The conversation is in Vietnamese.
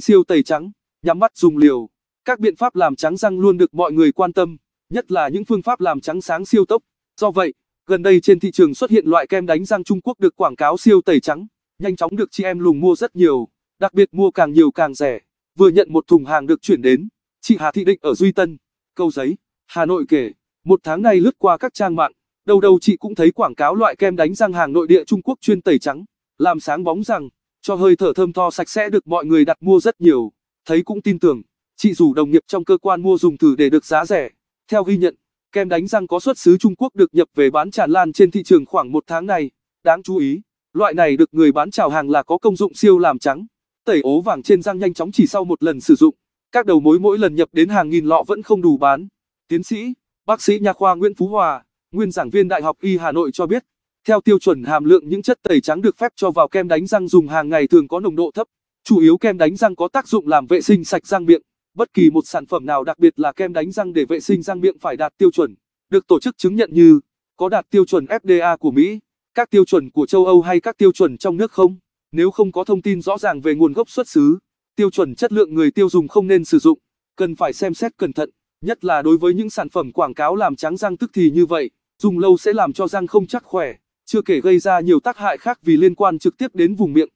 siêu tẩy trắng, nhắm mắt dùng liều. Các biện pháp làm trắng răng luôn được mọi người quan tâm, nhất là những phương pháp làm trắng sáng siêu tốc. Do vậy, gần đây trên thị trường xuất hiện loại kem đánh răng Trung Quốc được quảng cáo siêu tẩy trắng, nhanh chóng được chị em lùng mua rất nhiều, đặc biệt mua càng nhiều càng rẻ. Vừa nhận một thùng hàng được chuyển đến, chị Hà Thị Định ở Duy Tân, Câu Giấy, Hà Nội kể, một tháng nay lướt qua các trang mạng, đâu đâu chị cũng thấy quảng cáo loại kem đánh răng hàng nội địa Trung Quốc chuyên tẩy trắng, làm sáng bóng răng cho hơi thở thơm tho sạch sẽ được mọi người đặt mua rất nhiều. Thấy cũng tin tưởng, chị rủ đồng nghiệp trong cơ quan mua dùng thử để được giá rẻ. Theo ghi nhận, kem đánh răng có xuất xứ Trung Quốc được nhập về bán tràn lan trên thị trường khoảng một tháng này. Đáng chú ý, loại này được người bán chào hàng là có công dụng siêu làm trắng, tẩy ố vàng trên răng nhanh chóng chỉ sau một lần sử dụng. Các đầu mối mỗi lần nhập đến hàng nghìn lọ vẫn không đủ bán. Tiến sĩ, bác sĩ nha khoa Nguyễn Phú Hòa, nguyên giảng viên Đại học Y Hà Nội cho biết, theo tiêu chuẩn hàm lượng những chất tẩy trắng được phép cho vào kem đánh răng dùng hàng ngày thường có nồng độ thấp, chủ yếu kem đánh răng có tác dụng làm vệ sinh sạch răng miệng. Bất kỳ một sản phẩm nào đặc biệt là kem đánh răng để vệ sinh răng miệng phải đạt tiêu chuẩn, được tổ chức chứng nhận như có đạt tiêu chuẩn FDA của Mỹ, các tiêu chuẩn của châu Âu hay các tiêu chuẩn trong nước không. Nếu không có thông tin rõ ràng về nguồn gốc xuất xứ, tiêu chuẩn chất lượng người tiêu dùng không nên sử dụng, cần phải xem xét cẩn thận, nhất là đối với những sản phẩm quảng cáo làm trắng răng tức thì như vậy, dùng lâu sẽ làm cho răng không chắc khỏe chưa kể gây ra nhiều tác hại khác vì liên quan trực tiếp đến vùng miệng